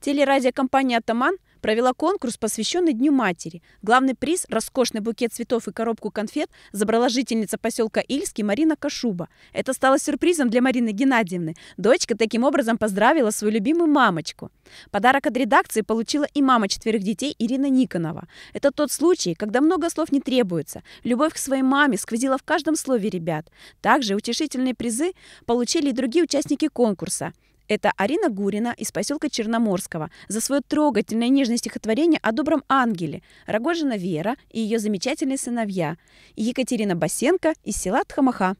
Телерадиокомпания «Атаман» провела конкурс, посвященный Дню матери. Главный приз – роскошный букет цветов и коробку конфет – забрала жительница поселка Ильский Марина Кашуба. Это стало сюрпризом для Марины Геннадьевны. Дочка таким образом поздравила свою любимую мамочку. Подарок от редакции получила и мама четверых детей Ирина Никонова. Это тот случай, когда много слов не требуется. Любовь к своей маме сквозила в каждом слове ребят. Также утешительные призы получили и другие участники конкурса. Это Арина Гурина из поселка Черноморского за свое трогательное нежное стихотворение о добром ангеле, Рогожина Вера и ее замечательные сыновья, и Екатерина Басенко из села Тхамаха.